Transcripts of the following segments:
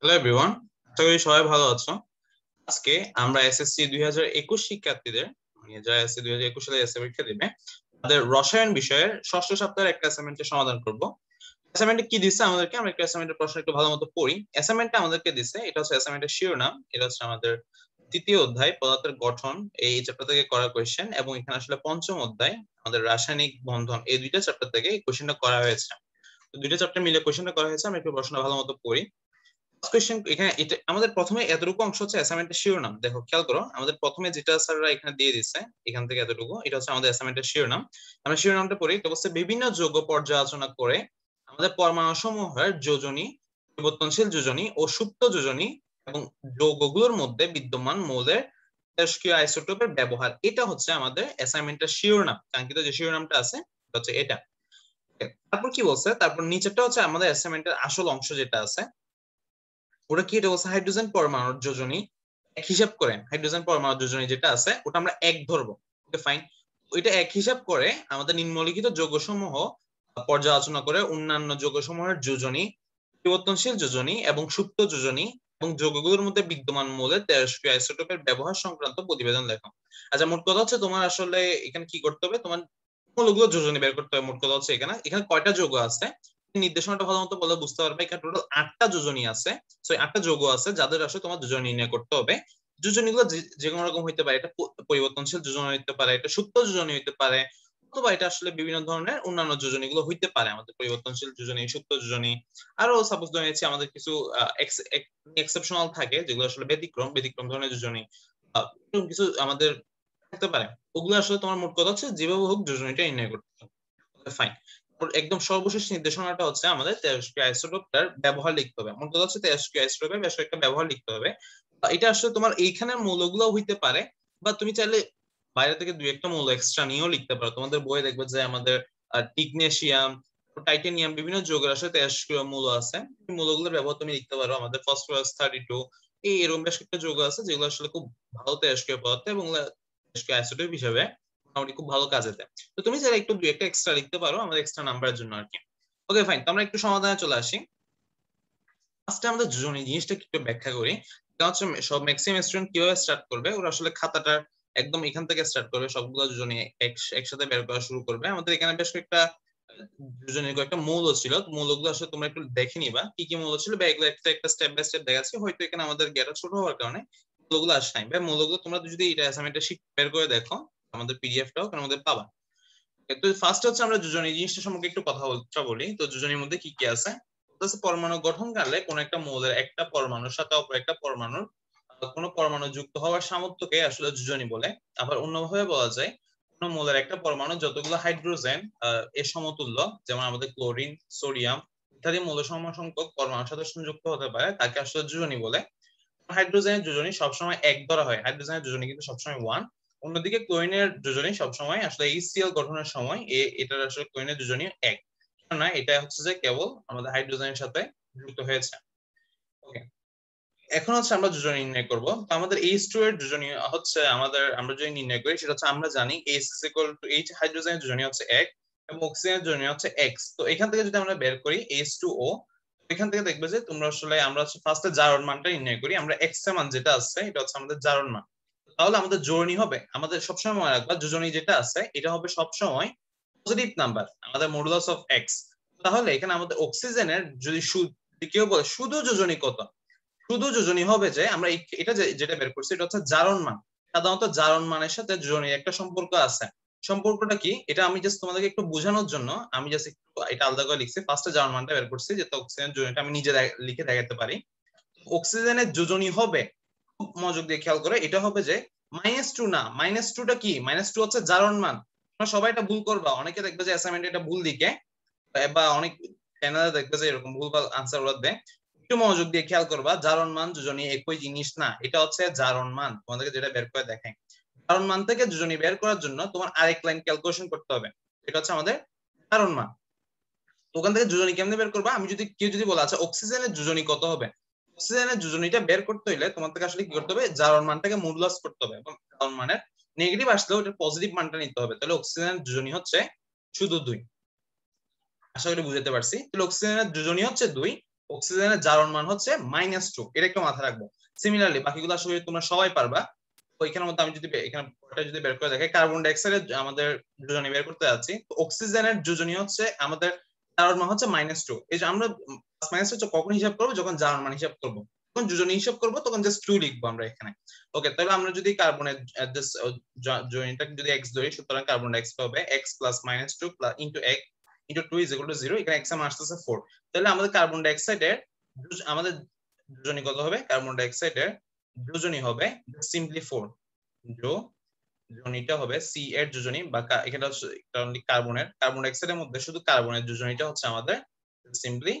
hello everyone আশা করি সবাই ভালো আছো আজকে আমরা এসএসসি 2021 শিক্ষার্থীদের মানে যারা এসএসসি 2021 সালে এসএসসি পরীক্ষা দিবে তাদের রসায়ন বিষয়ের ষষ্ঠ সপ্তাহের একটা অ্যাসাইনমেন্টের সমাধান করব অ্যাসাইনমেন্টে কি দিছে আমাদেরকে আমরা একটা অ্যাসাইনমেন্টের প্রশ্ন একটু ভালো মতো পড়ি অ্যাসাইনমেন্টটা আমাদেরকে দিছে এটা হচ্ছে অ্যাসাইনমেন্টের শিরোনাম এটা হচ্ছে আমাদের তৃতীয় অধ্যায় পদার্থের গঠন এই চ্যাপ্টার থেকে করা কোয়েশ্চেন এবং এখানে আসলে পঞ্চম অধ্যায় আমাদের রাসায়নিক বন্ধন এই দুইটা চ্যাপ্টার থেকে এই কোয়েশ্চেনটা করা হয়েছে দুইটা চ্যাপ্টার মিলে কোয়েশ্চেনটা করা হয়েছে আমি একটু প্রশ্ন ভালো মতো পড়ি কোয়েশ্চেন এখানে এটা আমাদের প্রথমে এতটুকু অংশ হচ্ছে অ্যাসাইনমেন্টের শিরোনাম দেখো খেয়াল করো আমাদের প্রথমে যেটা স্যাররা এখানে দিয়ে দিচ্ছে এখান থেকে এতটুকু এটা হচ্ছে আমাদের অ্যাসাইনমেন্টের শিরোনাম আমরা শিরোনামটা পড়ি তো হচ্ছে বিভিন্ন যোগ্য পর্যালোচনা করে আমাদের পরমাণু সমূহের যোজনী পরিবর্তনশীল যোজনী ও সুপ্ত যোজনী এবং যৌগগুলোর মধ্যে বিদ্যমান মৌলের তেজস্ক্রিয় আইসোটোপের ব্যবহার এটা হচ্ছে আমাদের অ্যাসাইনমেন্টের শিরোনাম কাঙ্ক্ষিত যে শিরোনামটা আছে হচ্ছে এটা তারপর কি বলছে তারপর নিচেরটা হচ্ছে আমাদের অ্যাসাইনমেন্টের আসল অংশ যেটা আছে ওটা কি এটা বলছে হাইড্রোজেন পরমাণুর যোজনী এক হিসাব করেন হাইড্রোজেন পরমাণুর যোজনী যেটা আছে ওটা আমরা এক ধরবো ওকে ফাইন ওইটা এক হিসাব করে আমাদের নিম্নলিখিত যৌগসমূহ পর্যালোচনা করে অন্যান্য যৌগসমূহের যোজনী পরিবর্তনশীল যোজনী এবং সুপ্ত যোজনী এবং যৌগগুলোর মধ্যে বিদ্যমান মূলে তেরোশো আইসোটোপের ব্যবহার সংক্রান্ত প্রতিবেদন লেখো আচ্ছা মোট কথা হচ্ছে তোমার আসলে এখানে কি করতে হবে তোমার মূলগুলো যোজনী বের করতে হবে মোট কথা হচ্ছে এখানে এখানে কয়টা যৌগ আছে নির্দেশনাটা ভালো মতো বলে বুঝতে পারবে এখানে টোটাল আটটা যোজনী আছে সো আটটা যোগ আছে যাদের আসলে তোমার নির্ণয় করতে হবে যে কোনো রকম হইতে পারে এটা পরিবর্তনশীল যোজনা হইতে পারে এটা সুপ্ত যোজনী হইতে পারে অথবা এটা আসলে বিভিন্ন ধরনের অন্যান্য গুলো হইতে পারে আমাদের পরিবর্তনশীল যোজনী সুপ্ত যোজনী আরো সাপোজ ধরে নিচ্ছি আমাদের কিছু এক্সেপশনাল থাকে যেগুলো আসলে ব্যতিক্রম ব্যতিক্রম ধরনের যোজনী কিছু আমাদের থাকতে পারে ওগুলো আসলে তোমার মোট কথা হচ্ছে যেভাবে হোক যোজনীটা নির্ণয় করতে হবে ফাইন একদম সর্বশেষ নির্দেশনাটা হচ্ছে আমাদের তেজস্ক্রিয় আইসোটোপটার ব্যবহার লিখতে হবে মূল কথা হচ্ছে তেজস্ক্রিয় আইসোটোপের বেশ একটা ব্যবহার লিখতে হবে এটা আসলে তোমার এইখানের মৌলগুলো হইতে পারে বা তুমি চাইলে বাইরে থেকে দুই একটা মৌল এক্সট্রা নিয়েও লিখতে পারো তোমাদের বইয়ে দেখবে যে আমাদের টিগনেশিয়াম টাইটেনিয়াম বিভিন্ন যৌগের আসলে তেজস্ক্রিয় মূল আছে মৌলগুলোর ব্যবহার তুমি লিখতে পারো আমাদের ফসফরাস থার্টি টু এই এরকম বেশ একটা যৌগ আছে যেগুলো আসলে খুব ভালো তেজস্ক্রিয় পদার্থ এবং তেজস্ক্রিয় আইসোটোপ হিসেবে মোটামুটি খুব ভালো কাজে দেয় তো তুমি চাইলে একটু দুই একটা এক্সট্রা লিখতে পারো আমাদের এক্সট্রা নাম্বারের জন্য আর কি ওকে ফাইন তো আমরা একটু সমাধানে চলে আসি ফার্স্টে আমাদের দুজনে জিনিসটা একটু ব্যাখ্যা করি হচ্ছে সব ম্যাক্সিমাম স্টুডেন্ট কিভাবে স্টার্ট করবে ওরা আসলে খাতাটার একদম এখান থেকে স্টার্ট করবে সবগুলো দুজনে একসাথে বের করা শুরু করবে আমাদের এখানে বেশ কয়েকটা দুজনের কয়েকটা মূল ছিল মূলগুলো আসলে তোমরা একটু দেখে নিবা কি কি মূল ছিল বা এগুলো একটা একটা স্টেপ বাই স্টেপ দেখাচ্ছি হয়তো এখানে আমাদের গেটা ছোট হওয়ার কারণে মূলগুলো আসে নাই বা মূলগুলো তোমরা যদি এটা অ্যাসাইনমেন্টটা শিট বের করে দেখো আমাদের পিডিএফটাও কারণ আমাদের পাবা তো ফার্স্ট হচ্ছে আমরা যোজন এই জিনিসটা সম্পর্কে একটু কথা বলি তো যোজনের মধ্যে কি কি আছে বলতেছে পরমাণু কালে কোন একটা মৌলের একটা পরমাণুর সাথে অপর একটা পরমাণুর কোন পরমাণু যুক্ত হওয়ার সামর্থ্যকে আসলে যোজনী বলে আবার অন্যভাবে বলা যায় কোন মৌলের একটা পরমাণু যতগুলো হাইড্রোজেন এর সমতুল্য যেমন আমাদের ক্লোরিন সোডিয়াম ইত্যাদি মৌল সমসংখ্যক পরমাণুর সাথে সংযুক্ত হতে পারে তাকে আসলে যোজনী বলে হাইড্রোজেনের যোজনী সবসময় এক ধরা হয় হাইড্রোজেনের যোজনী কিন্তু সবসময় ওয়ান অন্যদিকে কোয়েনের দুজনেই সবসময় আসলে এই সিএল গঠনের সময় এটার আসলে কোয়েনের দুজনই এক না এটা হচ্ছে যে কেবল আমাদের হাইড্রোজেনের সাথে যুক্ত হয়েছে ওকে এখন হচ্ছে আমরা দুজন নির্ণয় করব তো আমাদের এইচ টু এর দুজন হচ্ছে আমাদের আমরা যদি নির্ণয় করি সেটা হচ্ছে আমরা জানি H is equal to H হাইড্রোজেনের দুজনই হচ্ছে এক এবং অক্সিজেনের যোজনী হচ্ছে এক্স তো এখান থেকে যদি আমরা বের করি এইচ টু ও এখান থেকে দেখবে যে তোমরা আসলে আমরা ফার্স্টে জারণ মানটা নির্ণয় করি আমরা এক্স এর মান যেটা আছে এটা হচ্ছে আমাদের জারণ মান তাহলে আমাদের জোরনি হবে আমাদের সবসময় মনে রাখবা যোজনী যেটা আছে এটা হবে সবসময় পজিটিভ নাম্বার আমাদের মডুলাস অফ এক্স তাহলে এখানে আমাদের অক্সিজেনের যদি কেউ বলে শুধু যোজনী কত শুধু যোজনী হবে যে আমরা এটা যেটা বের করছি এটা হচ্ছে জারণ মান সাধারণত জারণ মানের সাথে যোজনী একটা সম্পর্ক আছে সম্পর্কটা কি এটা আমি জাস্ট তোমাদেরকে একটু বোঝানোর জন্য আমি জাস্ট একটু এটা আলাদা করে লিখছি ফার্স্টে জারণ মানটা বের করছি যে অক্সিজেন যোজনীটা আমি নিজে লিখে দেখাতে পারি অক্সিজেনের যোজনী হবে খুব মনোযোগ দিয়ে খেয়াল করে এটা হবে যে মাইনাস টু না মাইনাস টুটা কি মাইনাস টু হচ্ছে জারণ মান তোমরা সবাই এটা ভুল করবা অনেকে দেখবে যে অ্যাসাইনমেন্টে এটা ভুল দিকে বা অনেক চ্যানেলে দেখবে যে এরকম ভুল আনসার ওরা দেয় একটু মনোযোগ দিয়ে খেয়াল করবা জারণ মান দুজনই একই জিনিস না এটা হচ্ছে জারণ মান তোমাদেরকে যেটা বের করে দেখাই জারণ মান থেকে দুজনই বের করার জন্য তোমার আরেক লাইন ক্যালকুলেশন করতে হবে এটা হচ্ছে আমাদের জারণ মান ওখান থেকে দুজনই কেমনে বের করবা আমি যদি কেউ যদি বলা আছে অক্সিজেনের দুজনই কত হবে অক্সিজেনের যোজনীটা বের করতে হইলে তোমাদেরকে আসলে কি করতে হবে জারণ মানটাকে মডুলাস করতে হবে এবং জারণ মানের নেগেটিভ আসলেও এটা পজিটিভ মানটা নিতে হবে তাহলে অক্সিজেনের যোজনী হচ্ছে শুধু দুই আশা করি বুঝতে পারছি তাহলে অক্সিজেনের যোজনী হচ্ছে দুই অক্সিজেনের জারণ মান হচ্ছে মাইনাস টু এটা একটু মাথায় রাখবো সিমিলারলি বাকিগুলো আসলে তোমরা সবাই পারবা ওইখানের মধ্যে আমি যদি এখানে যদি বের করে দেখি কার্বন ডাইঅক্সাইড আমাদের যোজনী বের করতে যাচ্ছি অক্সিজেনের যোজনী হচ্ছে আমাদের মান হচ্ছে মাইনাস টু এই যে আমরা প্লাস মাইনাস হচ্ছে কখন হিসাব করবো যখন জার্মান হিসাব করবো তখন যোজনী হিসাব করবো তখন জাস্ট টু লিখবো আমরা এখানে ওকে তাহলে আমরা যদি কার্বনের যোজনীটাকে যদি এক্স ধরি সুতরাং কার্বন এক্স পাবে x plus minus two plus into x into two is equal to zero এখানে এক্সাম আসতেছে ফোর তাহলে আমাদের কার্বন ডাইঅক্সাইডের আমাদের দুজনই কত হবে কার্বন ডাইঅক্সাইডের দুজনই হবে সিম্পলি ফোর যো যোজনীটা হবে সি এর যোজনী বা এখানে কার্বনের কার্বন ডাইঅক্সাইডের মধ্যে শুধু কার্বনের যোজনীটা হচ্ছে আমাদের সিম্পলি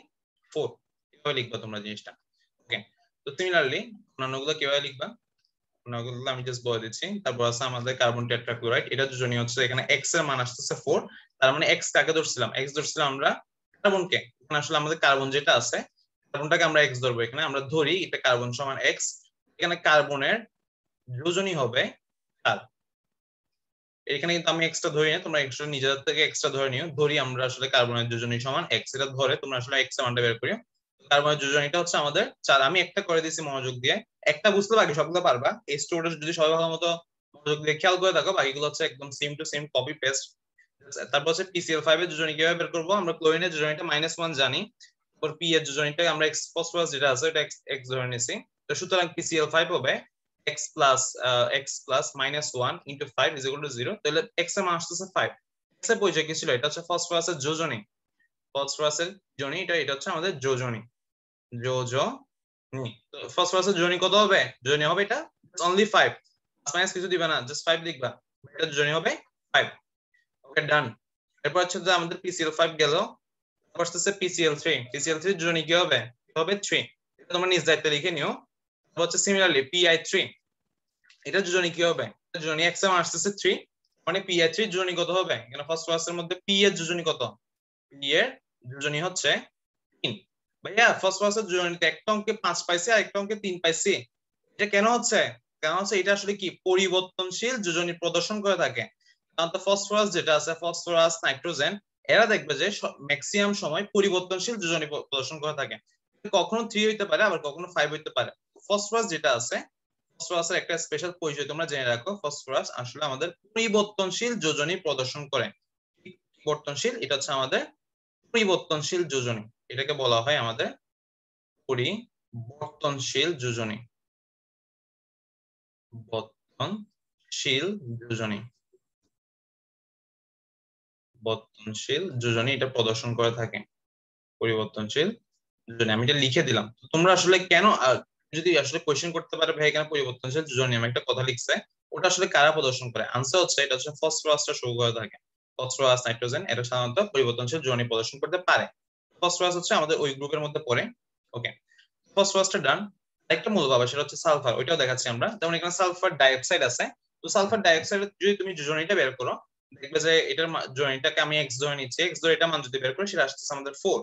ফোর এভাবে লিখবা তোমরা জিনিসটা ওকে তো সিমিলারলি অন্যান্যগুলো কিভাবে লিখবা অন্যান্যগুলো আমি জাস্ট বলে দিচ্ছি তারপর আছে আমাদের কার্বন টেট্রাক্লোরাইড এটা দুজনই হচ্ছে এখানে এক্স এর মান আসতেছে ফোর তার মানে এক্স কাকে ধরছিলাম এক্স ধরছিলাম আমরা কার্বনকে এখানে আসলে আমাদের কার্বন যেটা আছে কার্বনটাকে আমরা এক্স ধরবো এখানে আমরা ধরি এটা কার্বন সমান এক্স এখানে কার্বনের যোজনই হবে চার এখানে কিন্তু আমি এক্সট্রা ধরি না তোমরা এক্সট্রা নিজেদের থেকে এক্সট্রা ধরে নিও ধরি আমরা আসলে কার্বনের দুজনই সমান এক্স এটা ধরে তোমরা আসলে এক্স আমাদের বের করিও কার্বনের যোজনীটা হচ্ছে আমাদের চার আমি একটা করে দিছি মনোযোগ দিয়ে একটা বুঝতে পারি সবগুলো পারবা এই স্টোরটা যদি সবাই ভালো মতো মনোযোগ দিয়ে খেয়াল করে থাকো বাকিগুলো হচ্ছে একদম same to same copy paste তারপর হচ্ছে পিসিএল ফাইভ এর যোজনী কিভাবে বের করবো আমরা ক্লোরিনের দুজনটা মাইনাস ওয়ান জানি তারপর পি এর যোজনীটা আমরা এক্স ফসফরাস যেটা আছে এটা এক্স ধরে নিছি তো সুতরাং পিসিএল ফাইভ হবে x plus uh, x plus minus 1 into 5 is equal to 0 তাহলে x এর মান আসছে 5 x এর পরিচয় কি ছিল এটা হচ্ছে ফসফরাসের যোজনী ফসফরাসের যোজনী এটা এটা হচ্ছে আমাদের যোজনী যোজনী ফসফরাসের যোজনী কত হবে যোজনী হবে এটা অনলি 5 মাইনাস কিছু দিবা না জাস্ট 5 লিখবা এটা যোজনী হবে 5 ওকে ডান এরপর হচ্ছে যে আমাদের পিসিএল 5 গেল তারপর আসছে পিসিএল 3 পিসিএল 3 যোজনী কি হবে হবে 3 তোমরা নিজ দায়িত্বে লিখে নিও হচ্ছে সিমিলারলি পিআই থ্রি এটা দুজনই কি হবে দুজনই যোজনী এক্সাম আসতেছে থ্রি মানে পিআই থ্রি দুজনই কত হবে কেন ফার্স্ট ক্লাসের মধ্যে পি এর দুজনই কত পি এর দুজনই হচ্ছে তিন ভাইয়া ফার্স্ট ক্লাসের দুজনই একটা অঙ্কে পাঁচ পাইছে আর একটা অঙ্কে তিন পাইছি এটা কেন হচ্ছে কারণ হচ্ছে এটা আসলে কি পরিবর্তনশীল দুজনই প্রদর্শন করে থাকে কারণ তো ফসফরাস যেটা আছে ফসফরাস নাইট্রোজেন এরা দেখবে যে ম্যাক্সিমাম সময় পরিবর্তনশীল দুজনই প্রদর্শন করে থাকে কখনো থ্রি হইতে পারে আবার কখনো ফাইভ হইতে পারে ফসফরাস যেটা আছে ফসফরাসের একটা স্পেশাল পরিচয় তোমরা জেনে রাখো ফসফরাস আসলে আমাদের পরিবর্তনশীল যোজনী প্রদর্শন করে পরিবর্তনশীল এটা হচ্ছে আমাদের পরিবর্তনশীল যোজনী এটাকে বলা হয় আমাদের পরিবর্তনশীল যোজনী বর্তনশীল যোজনী বর্তনশীল যোজনী এটা প্রদর্শন করে থাকে পরিবর্তনশীল আমি এটা লিখে দিলাম তোমরা আসলে কেন যদি আসলে কোয়েশ্চেন করতে পারে ভাই এখানে পরিবর্তনশীল জোজনিয়াম একটা কথা লিখছে ওটা আসলে কারা প্রদর্শন করে আনসার হচ্ছে এটা হচ্ছে ফসফরাসটা শো করে থাকে ফসফরাস নাইট্রোজেন এটা সাধারণত পরিবর্তনশীল জোজনি প্রদর্শন করতে পারে ফসফরাস হচ্ছে আমাদের ওই গ্রুপের মধ্যে পড়ে ওকে ফসফরাসটা ডান একটা মূল ভাবে সেটা হচ্ছে সালফার ওইটাও দেখাচ্ছি আমরা যেমন এখানে সালফার ডাইঅক্সাইড আছে তো সালফার ডাইঅক্সাইড যদি তুমি যোজনীটা বের করো দেখবে যে এটার জোজনীটাকে আমি এক্স ধরে নিচ্ছি এক্স ধরে এটা মান যদি বের করি সেটা আসছে আমাদের ফোর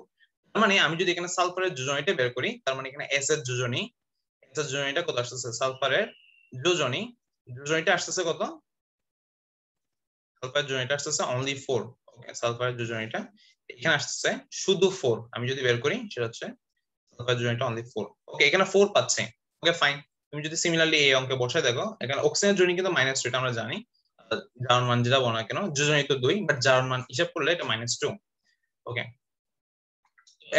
তার মানে আমি যদি এখানে সালফারের যোজনীটা বের করি তার মানে এখানে এস এর যোজনী এটা জোনিটা কত আসতেছে সালফারের জোজনি জোজনিটা আসতেছে কত সালফার জোনিটা আসতেছে অনলি ফোর ওকে সালফারের জোজনিটা এখানে আসতেছে শুধু ফোর আমি যদি বের করি সেটা হচ্ছে সালফার জোনিটা অনলি ফোর ওকে এখানে ফোর পাচ্ছে ওকে ফাইন তুমি যদি সিমিলারলি এই অঙ্কে বসায় দেখো এখানে অক্সিজেনের জোনি কিন্তু মাইনাস টু এটা আমরা জানি জার্মান যেটা বলো না কেন জোজনি তো দুই বাট জার্মান হিসাব করলে এটা মাইনাস টু ওকে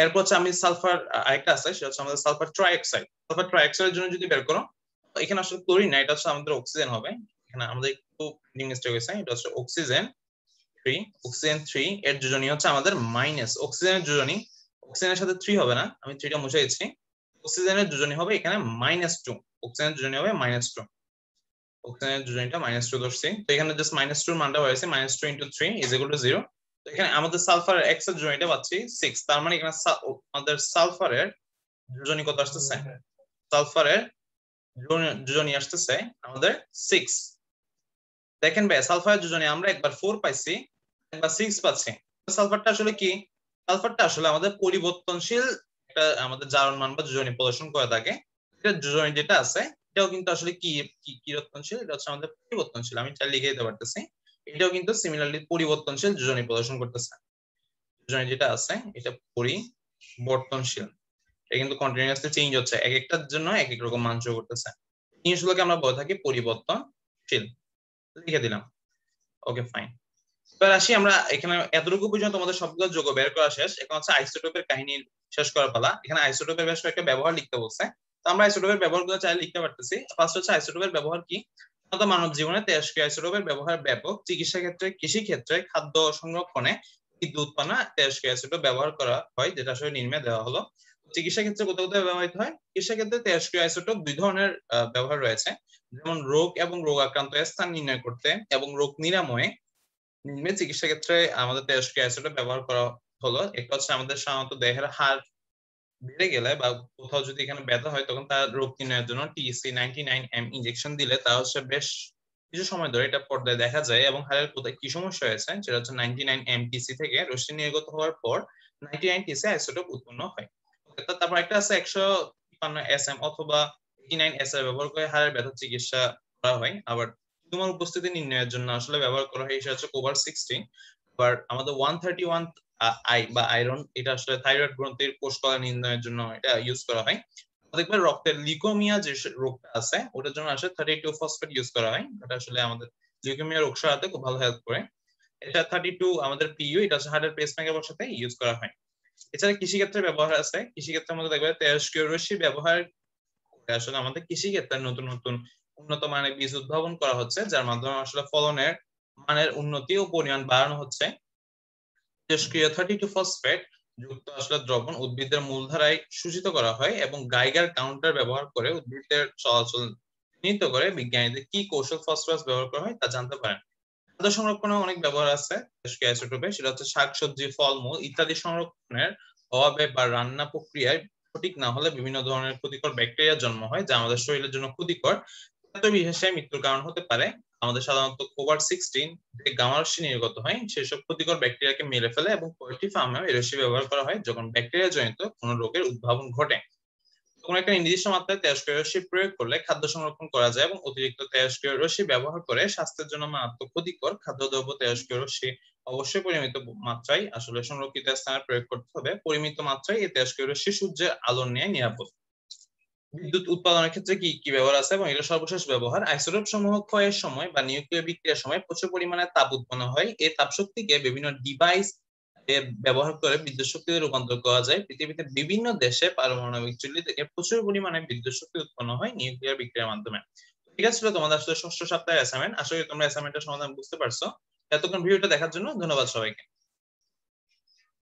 এরপর হচ্ছে আমি সালফার আরেকটা আছে সেটা হচ্ছে আমাদের সালফার ট্রাইঅক্সাইড সালফার ট্রাইঅক্সাইডের জন্য যদি বের করো এখানে আসলে ক্লোরিন না এটা হচ্ছে আমাদের অক্সিজেন হবে এখানে আমাদের একটু নিউ মিস্টেক হয়েছে এটা হচ্ছে অক্সিজেন থ্রি অক্সিজেন থ্রি এর যোজনী হচ্ছে আমাদের মাইনাস অক্সিজেনের যোজনী অক্সিজেনের সাথে থ্রি হবে না আমি থ্রিটা মুছে দিচ্ছি অক্সিজেনের যোজনী হবে এখানে মাইনাস টু অক্সিজেনের যোজনী হবে মাইনাস টু অক্সিজেনের যোজনীটা মাইনাস টু ধরছি তো এখানে জাস্ট মাইনাস টুর মানটা হয়েছে minus two into three is zero এখানে আমাদের সালফারের এক্স এর পাচ্ছি 6 তার মানে এখানে আমাদের সালফারের যোজনী কত আসছে সালফারের যোজনী আসছে আমাদের 6 দেখেন ভাই সালফারের যোজনী আমরা একবার 4 পাইছি একবার 6 পাচ্ছি সালফারটা আসলে কি সালফারটা আসলে আমাদের পরিবর্তনশীল একটা আমাদের জারণ মান বা যোজনী প্রদর্শন করে থাকে যোজনী যেটা আছে এটাও কিন্তু আসলে কি কি পরিবর্তনশীল এটা হচ্ছে আমাদের পরিবর্তনশীল আমি চাই লিখে দিতে পারতেছি এটাও কিন্তু সিমিলারলি পরিবর্তনশীল যোজনী প্রদর্শন করতেছে যোজনী যেটা আছে এটা পরিবর্তনশীল এটা কিন্তু কন্টিনিউয়াসলি চেঞ্জ হচ্ছে এক একটার জন্য এক এক রকম মান করতেছে জিনিসগুলোকে আমরা বলে থাকি পরিবর্তনশীল লিখে দিলাম ওকে ফাইন এবার আসি আমরা এখানে এতটুকু পর্যন্ত তোমাদের সবগুলো যোগ বের করা শেষ এখন হচ্ছে আইসোটোপের কাহিনী শেষ করার পালা এখানে আইসোটোপের বেশ কয়েকটা ব্যবহার লিখতে বলছে তো আমরা আইসোটোপের গুলো চাই লিখতে পারতেছি ফার্স্ট হচ্ছে আইসোটোপের ব্যবহার কি সাধারণত মানব জীবনে তেজস্ক্রিয় আইসোটোপের ব্যবহার ব্যাপক চিকিৎসা ক্ষেত্রে কৃষি ক্ষেত্রে খাদ্য সংরক্ষণে বিদ্যুৎ পানা তেজস্ক্রিয় আইসোটোপ ব্যবহার করা হয় যেটা আসলে নির্মে দেওয়া হলো চিকিৎসা ক্ষেত্রে কোথাও কোথাও ব্যবহৃত হয় চিকিৎসা ক্ষেত্রে তেজস্ক্রিয় আইসোটোপ দুই ধরনের ব্যবহার রয়েছে যেমন রোগ এবং রোগ আক্রান্ত স্থান নির্ণয় করতে এবং রোগ নিরাময়ে নির্মে চিকিৎসা ক্ষেত্রে আমাদের তেজস্ক্রিয় আইসোটোপ ব্যবহার করা হলো একটা হচ্ছে আমাদের সাধারণত দেহের হাড় বেড়ে গেলে বা কোথাও যদি এখানে ব্যথা হয় তখন তার রোগ নির্ণয়ের জন্য TC ninety nine M injection দিলে তা হচ্ছে বেশ কিছু সময় ধরে এটা পর্দায় দেখা যায় এবং হাড়ের কোথায় কি সমস্যা হয়েছে সেটা হচ্ছে নাইনটি নাইন এম টিসি থেকে রশ্মি নির্গত হওয়ার পর নাইনটি নাইন টিসি আইসোটোপ উৎপন্ন হয় তারপর একটা আছে একশো তিপ্পান্ন এস এম অথবা এইটি নাইন এস ব্যবহার করে হাড়ের ব্যথা চিকিৎসা করা হয় আবার তোমার উপস্থিতি নির্ণয়ের জন্য আসলে ব্যবহার করা হয় সেটা হচ্ছে কোভার সিক্সটিন আবার আমাদের ওয়ান থার্টি ওয়ান আই বা আয়রন এটা আসলে থাইরয়েড গ্রন্থির কোষ নির্ণয়ের জন্য এটা ইউজ করা হয় দেখবেন রক্তের লিকোমিয়া যে রোগটা আছে ওটার জন্য আসলে থার্টি টু ফসফেট ইউজ করা হয় এটা আসলে আমাদের লিকোমিয়া রোগ সারাতে খুব ভালো হেল্প করে এটা থার্টি টু আমাদের পিইউ এটা হচ্ছে হার্টের পেসমেকার বসাতে ইউজ করা হয় এছাড়া কৃষিক্ষেত্রে ব্যবহার আছে কৃষিক্ষেত্রের মধ্যে দেখবেন তেরস্কীয় ব্যবহার আসলে আমাদের কৃষিক্ষেত্রে নতুন নতুন উন্নত মানের বীজ উদ্ভাবন করা হচ্ছে যার মাধ্যমে আসলে ফলনের মানের উন্নতি ও পরিমাণ বাড়ানো হচ্ছে নিষ্ক্রিয় থার্টি টু ফসফেট যুক্ত আসলে দ্রবণ উদ্ভিদের মূলধারায় সূচিত করা হয় এবং গাইগার কাউন্টার ব্যবহার করে উদ্ভিদের চলাচল চিহ্নিত করে বিজ্ঞানীদের কি কৌশল ফসফরাস ব্যবহার করা হয় তা জানতে পারেন খাদ্য সংরক্ষণে অনেক ব্যবহার আছে আইসোটোপে সেটা হচ্ছে শাকসবজি ফলমূল ইত্যাদি সংরক্ষণের অভাবে বা রান্না প্রক্রিয়ায় সঠিক না হলে বিভিন্ন ধরনের ক্ষতিকর ব্যাকটেরিয়া জন্ম হয় যা আমাদের শরীরের জন্য ক্ষতিকর বিশেষে মৃত্যুর কারণ হতে পারে আমাদের সাধারণত কোভার সিক্সটিন যে গামারসি নির্গত হয় সেসব ক্ষতিকর ব্যাকটেরিয়াকে মেরে ফেলে এবং কয়েকটি ফার্মে এই ব্যবহার করা হয় যখন ব্যাকটেরিয়া জনিত কোন রোগের উদ্ভাবন ঘটে তখন একটা নির্দিষ্ট মাত্রায় তেজস্ক্রিয় রশ্মি প্রয়োগ করলে খাদ্য সংরক্ষণ করা যায় এবং অতিরিক্ত তেজস্ক্রিয় রশ্মি ব্যবহার করে স্বাস্থ্যের জন্য মারাত্মক ক্ষতিকর খাদ্যদ্রব্য তেজস্ক্রিয় রশ্মি অবশ্যই পরিমিত মাত্রায় আসলে সংরক্ষিত স্থানে প্রয়োগ করতে হবে পরিমিত মাত্রায় এই তেজস্ক্রিয় রশ্মি সূর্যের আলো নিয়ে নিরাপদ বিদ্যুৎ উৎপাদনের ক্ষেত্রে কি কি ব্যবহার আছে এবং এটা সর্বশেষ ব্যবহার আইসোটোপ সমূহ ক্ষয়ের সময় বা নিউক্লিয় বিক্রিয়ার সময় প্রচুর পরিমাণে তাপ উৎপন্ন হয় এই তাপ শক্তিকে বিভিন্ন ডিভাইস ব্যবহার করে বিদ্যুৎ শক্তিতে রূপান্তর করা যায় পৃথিবীতে বিভিন্ন দেশে পারমাণবিক চুল্লি থেকে প্রচুর পরিমাণে বিদ্যুৎ শক্তি উৎপন্ন হয় নিউক্লিয়ার বিক্রিয়ার মাধ্যমে ঠিক আছে তোমাদের আসলে ষষ্ঠ সপ্তাহের অ্যাসাইনমেন্ট আসলে তোমরা অ্যাসাইনমেন্টের সমাধান বুঝতে পারছো এতক্ষণ ভিডিওটা দেখার জন্য ধন্যবাদ সবাইকে